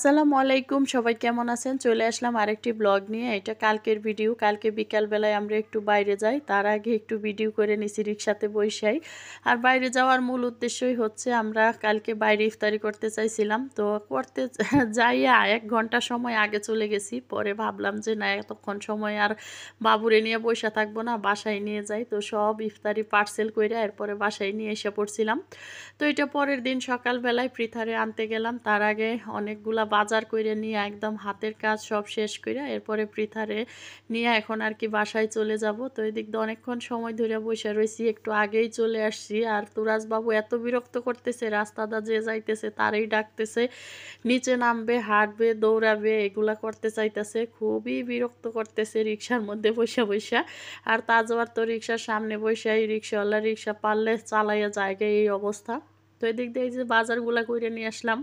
আসসালামু আলাইকুম সবাই কেমন আছেন চলে আসলাম আরেকটি ব্লগ নিয়ে এটা কালকের ভিডিও কালকে বিকালবেলায় আমরা একটু বাইরে যাই তার আগে একটু ভিডিও করে নিছি রিক্সাতে বৈশাই আর বাইরে যাওয়ার মূল উদ্দেশ্যই হচ্ছে আমরা কালকে বাইরে ইফতারি করতে চাইছিলাম তো করতে যাইয়া এক ঘন্টা সময় আগে চলে গেছি পরে ভাবলাম যে না এতক্ষণ সময় আর বাবুরে নিয়ে বৈশা থাকবো না বাসায় নিয়ে যাই তো সব ইফতারি পার্সেল করে এরপরে বাসায় নিয়ে এসে পড়ছিলাম তো এটা পরের দিন সকালবেলায় পৃথারে আনতে গেলাম তার আগে অনেকগুলা বাজার করে নিয়ে একদম হাতের কাজ সব শেষ করে এরপরে পৃথারে নিয়ে এখন আর কি বাসায় চলে যাব তো এদিক দিয়ে অনেকক্ষণ সময় ধরে বসে রয়েছি একটু আগেই চলে আসছি আর তুরাজবাবু এত বিরক্ত করতেছে রাস্তাদা যে যাইতেছে তারই ডাকতেছে নিচে নামবে হাঁটবে দৌড়াবে এগুলা করতে চাইতেছে খুবই বিরক্ত করতেছে রিক্সার মধ্যে বসে বসে আর তা যাওয়ার তো রিক্সার সামনে এই রিক্সাওয়ালা রিক্সা পারলে চালাইয়া জায়গায় এই অবস্থা তো এদিক দিয়ে এই যে বাজারগুলা করে নিয়ে আসলাম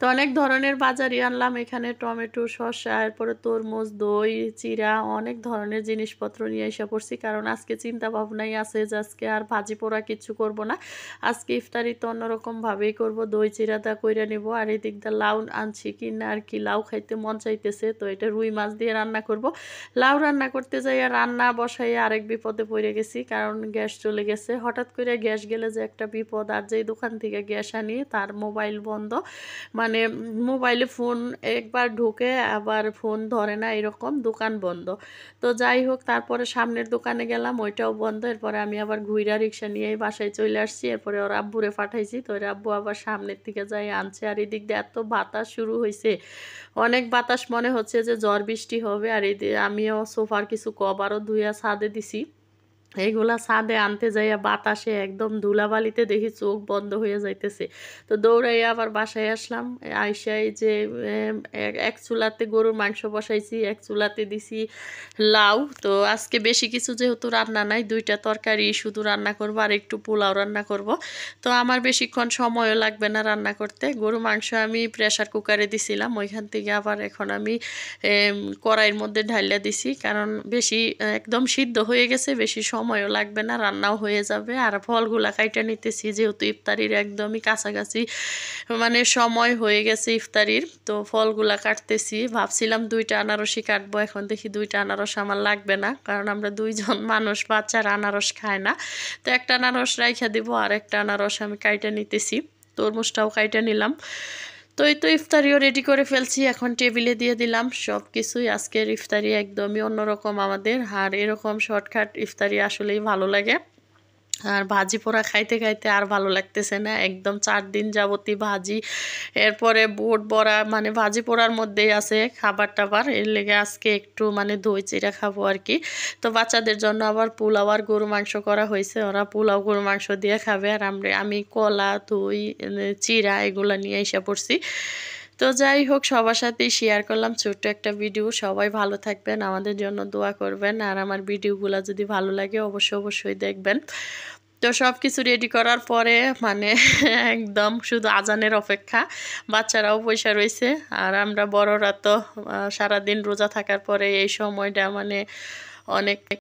তো অনেক ধরনের বাজারই আনলাম এখানে টমেটো শসা এরপরে তরমুজ দই চিরা অনেক ধরনের জিনিসপত্র নিয়ে এসে পড়ছি কারণ আজকে চিন্তা ভাবনাই আছে যে আজকে আর ভাজি পোড়া কিছু করব না আজকে ইফতারি তো অন্যরকমভাবেই করব দই চিরাটা কইরা নেব আর এই দিকটা লাউ আনছি কিনা আর কি লাউ খাইতে মন চাইতেছে তো এটা রুই মাছ দিয়ে রান্না করব লাউ রান্না করতে যাই আর রান্না বসাই আরেক বিপদে পড়ে গেছি কারণ গ্যাস চলে গেছে হঠাৎ করে গ্যাস গেলে যে একটা বিপদ আর যেই দোকান থেকে গ্যাস আনি তার মোবাইল বন্ধ মানে মানে মোবাইলে ফোন একবার ঢুকে আবার ফোন ধরে না এরকম দোকান বন্ধ তো যাই হোক তারপরে সামনের দোকানে গেলাম ওইটাও বন্ধ এরপরে আমি আবার ঘুইরা রিক্সা নিয়ে বাসায় চলে আসছি এরপরে ওর আব্বুরে পাঠাইছি তো ওর আব্বু আবার সামনের দিকে যাই আনছে আর এদিক দিয়ে এত বাতাস শুরু হয়েছে অনেক বাতাস মনে হচ্ছে যে ঝড় বৃষ্টি হবে আর এদিকে আমিও সোফার কিছু কভারও ধুইয়া ছাদে দিছি এইগুলা ছাদে আনতে যাইয়া বাতাসে একদম ধুলাবালিতে দেখি চোখ বন্ধ হয়ে যাইতেছে তো দৌড়াইয়া আবার বাসায় আসলাম আইসাই যে এক চুলাতে গরুর মাংস বসাইছি এক চুলাতে দিছি লাউ তো আজকে বেশি কিছু যেহেতু রান্না নাই দুইটা তরকারি শুধু রান্না করব আর একটু পোলাও রান্না করব তো আমার বেশিক্ষণ সময়ও লাগবে না রান্না করতে গরু মাংস আমি প্রেশার কুকারে দিছিলাম ওইখান থেকে আবার এখন আমি কড়াইয়ের মধ্যে ঢাইলা দিছি কারণ বেশি একদম সিদ্ধ হয়ে গেছে বেশি সময়ও লাগবে না রান্নাও হয়ে যাবে আর ফলগুলা কাইটা নিতেছি যেহেতু ইফতারির একদমই কাছাকাছি মানে সময় হয়ে গেছে ইফতারির তো ফলগুলা কাটতেছি ভাবছিলাম দুইটা আনারসই কাটবো এখন দেখি দুইটা আনারস আমার লাগবে না কারণ আমরা দুইজন মানুষ বাচ্চার আনারস খায় না তো একটা আনারস রাইখা দিব আর একটা আনারস আমি কাইটা নিতেছি তরমুজটাও কাইটা নিলাম তো এই তো ইফতারিও রেডি করে ফেলছি এখন টেবিলে দিয়ে দিলাম সব কিছুই আজকের ইফতারি একদমই অন্যরকম আমাদের আর এরকম শর্টকাট ইফতারি আসলেই ভালো লাগে আর ভাজি পোড়া খাইতে খাইতে আর ভালো লাগতেছে না একদম চার দিন যাবতী ভাজি এরপরে বুট বড়া মানে ভাজি পোড়ার মধ্যেই আছে খাবার টাবার এর লেগে আজকে একটু মানে দই চিরা খাবো আর কি তো বাচ্চাদের জন্য আবার পোলাও আর গরু মাংস করা হয়েছে ওরা পোলাও গরু মাংস দিয়ে খাবে আর আমরা আমি কলা দই চিরা এগুলো নিয়ে এসে পড়ছি তো যাই হোক সবার সাথে শেয়ার করলাম ছোট্ট একটা ভিডিও সবাই ভালো থাকবেন আমাদের জন্য দোয়া করবেন আর আমার ভিডিওগুলো যদি ভালো লাগে অবশ্যই অবশ্যই দেখবেন তো সব কিছু রেডি করার পরে মানে একদম শুধু আজানের অপেক্ষা বাচ্চারাও পয়সা রয়েছে আর আমরা বড়রা তো সারাদিন রোজা থাকার পরে এই সময়টা মানে অনেক